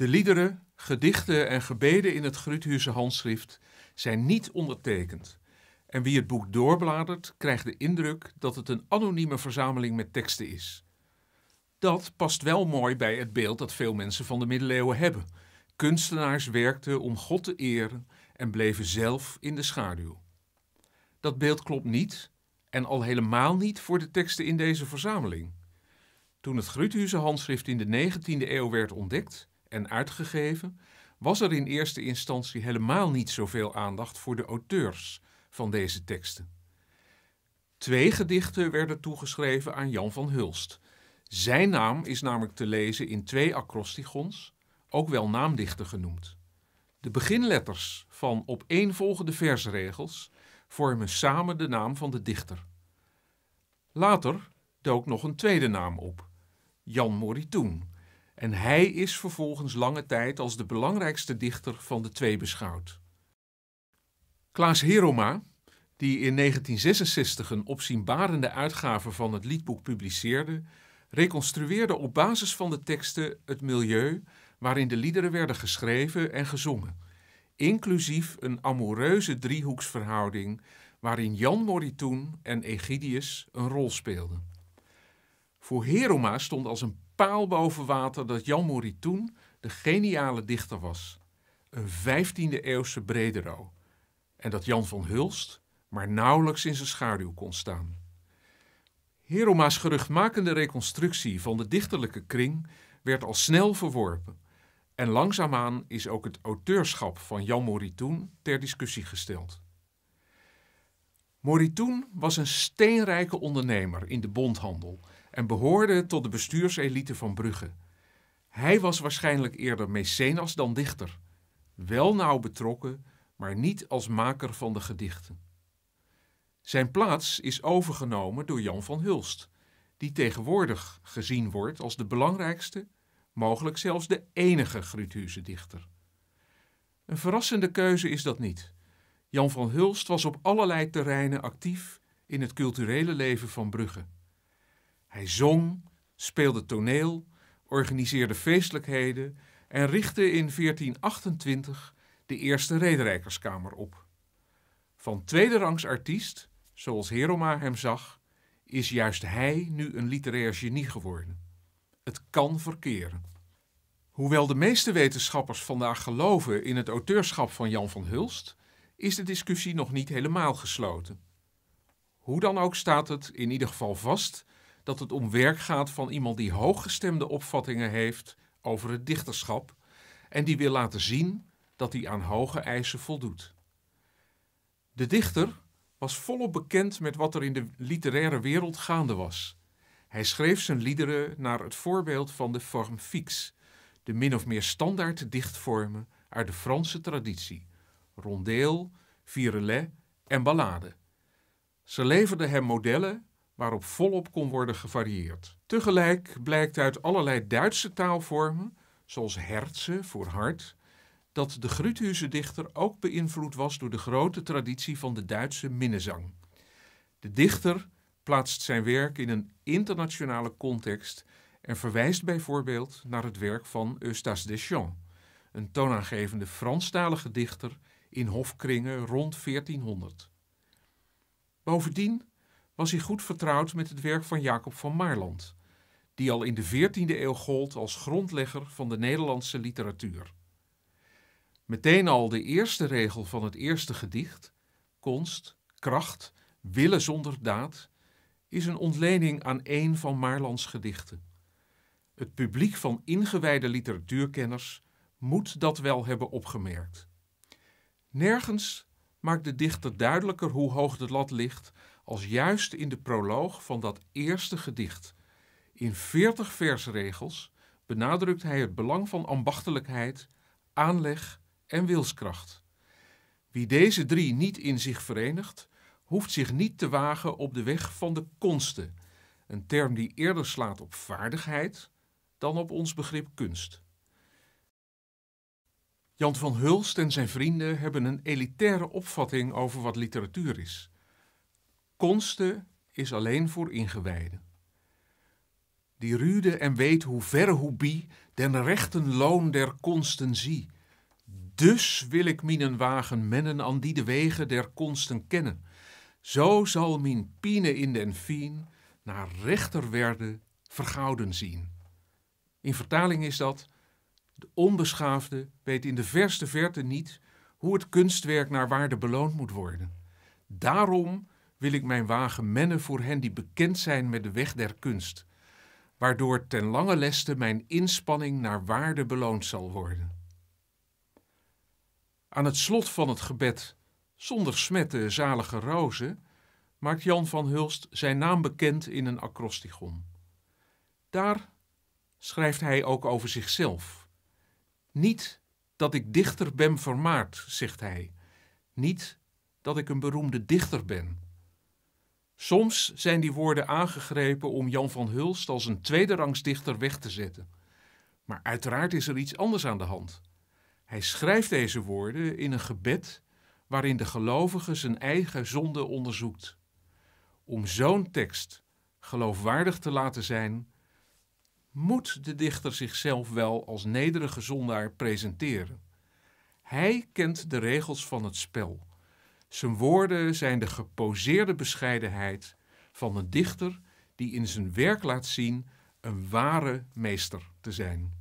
De liederen, gedichten en gebeden in het Gruthuurse handschrift zijn niet ondertekend. En wie het boek doorbladert, krijgt de indruk dat het een anonieme verzameling met teksten is. Dat past wel mooi bij het beeld dat veel mensen van de middeleeuwen hebben. Kunstenaars werkten om God te eren en bleven zelf in de schaduw. Dat beeld klopt niet en al helemaal niet voor de teksten in deze verzameling. Toen het Gruthuse handschrift in de 19e eeuw werd ontdekt, en uitgegeven, was er in eerste instantie helemaal niet zoveel aandacht voor de auteurs van deze teksten. Twee gedichten werden toegeschreven aan Jan van Hulst. Zijn naam is namelijk te lezen in twee acrostigons, ook wel naamdichten genoemd. De beginletters van opeenvolgende versregels vormen samen de naam van de dichter. Later dook nog een tweede naam op, Jan Moritoen, en hij is vervolgens lange tijd als de belangrijkste dichter van de twee beschouwd. Klaas Heroma, die in 1966 een opzienbarende uitgave van het liedboek publiceerde, reconstrueerde op basis van de teksten het milieu waarin de liederen werden geschreven en gezongen, inclusief een amoureuze driehoeksverhouding waarin Jan Moritoen en Egidius een rol speelden. Voor Heroma stond als een paal boven water dat Jan Moritoen de geniale dichter was. Een 15e-eeuwse Bredero. En dat Jan van Hulst maar nauwelijks in zijn schaduw kon staan. Heroma's geruchtmakende reconstructie van de dichterlijke kring werd al snel verworpen. En langzaamaan is ook het auteurschap van Jan Moritoen ter discussie gesteld. Moritoen was een steenrijke ondernemer in de bondhandel en behoorde tot de bestuurselite van Brugge. Hij was waarschijnlijk eerder mecenas dan dichter, wel nauw betrokken, maar niet als maker van de gedichten. Zijn plaats is overgenomen door Jan van Hulst, die tegenwoordig gezien wordt als de belangrijkste, mogelijk zelfs de enige Gruthuse dichter. Een verrassende keuze is dat niet. Jan van Hulst was op allerlei terreinen actief in het culturele leven van Brugge. Hij zong, speelde toneel, organiseerde feestelijkheden en richtte in 1428 de eerste Rederijkerskamer op. Van tweede rangs artiest, zoals Heroma hem zag, is juist hij nu een literair genie geworden. Het kan verkeren. Hoewel de meeste wetenschappers vandaag geloven in het auteurschap van Jan van Hulst, is de discussie nog niet helemaal gesloten. Hoe dan ook staat het in ieder geval vast dat het om werk gaat van iemand die hooggestemde opvattingen heeft over het dichterschap en die wil laten zien dat hij aan hoge eisen voldoet. De dichter was volop bekend met wat er in de literaire wereld gaande was. Hij schreef zijn liederen naar het voorbeeld van de forme fixe, de min of meer standaard dichtvormen uit de Franse traditie: rondeel, virelet en ballade. Ze leverden hem modellen waarop volop kon worden gevarieerd. Tegelijk blijkt uit allerlei Duitse taalvormen, zoals hertse voor hart, dat de Gruthuse dichter ook beïnvloed was door de grote traditie van de Duitse minnezang. De dichter plaatst zijn werk in een internationale context en verwijst bijvoorbeeld naar het werk van Eustace Deschamps, een toonaangevende Franstalige dichter in hofkringen rond 1400. Bovendien was hij goed vertrouwd met het werk van Jacob van Maarland, die al in de 14e eeuw gold als grondlegger van de Nederlandse literatuur. Meteen al de eerste regel van het eerste gedicht, konst, kracht, willen zonder daad, is een ontlening aan één van Maarlands gedichten. Het publiek van ingewijde literatuurkenners moet dat wel hebben opgemerkt. Nergens maakt de dichter duidelijker hoe hoog de lat ligt als juist in de proloog van dat eerste gedicht. In veertig versregels benadrukt hij het belang van ambachtelijkheid, aanleg en wilskracht. Wie deze drie niet in zich verenigt, hoeft zich niet te wagen op de weg van de konsten, een term die eerder slaat op vaardigheid dan op ons begrip kunst. Jan van Hulst en zijn vrienden hebben een elitaire opvatting over wat literatuur is. Konsten is alleen voor ingewijden. Die rude en weet hoe verre hoe bi den rechten loon der konsten zie. Dus wil ik minen wagen mennen aan die de wegen der konsten kennen. Zo zal min pine in den fien naar rechter werden vergouden zien. In vertaling is dat, de onbeschaafde weet in de verste verte niet hoe het kunstwerk naar waarde beloond moet worden. Daarom wil ik mijn wagen mennen voor hen die bekend zijn met de weg der kunst, waardoor ten lange leste mijn inspanning naar waarde beloond zal worden. Aan het slot van het gebed Zonder smetten zalige rozen maakt Jan van Hulst zijn naam bekend in een acrostigon. Daar schrijft hij ook over zichzelf. Niet dat ik dichter ben vermaard, zegt hij. Niet dat ik een beroemde dichter ben. Soms zijn die woorden aangegrepen om Jan van Hulst als een tweederangsdichter weg te zetten. Maar uiteraard is er iets anders aan de hand. Hij schrijft deze woorden in een gebed waarin de gelovige zijn eigen zonde onderzoekt. Om zo'n tekst geloofwaardig te laten zijn, moet de dichter zichzelf wel als nederige zondaar presenteren. Hij kent de regels van het spel. Zijn woorden zijn de geposeerde bescheidenheid van een dichter die in zijn werk laat zien een ware meester te zijn.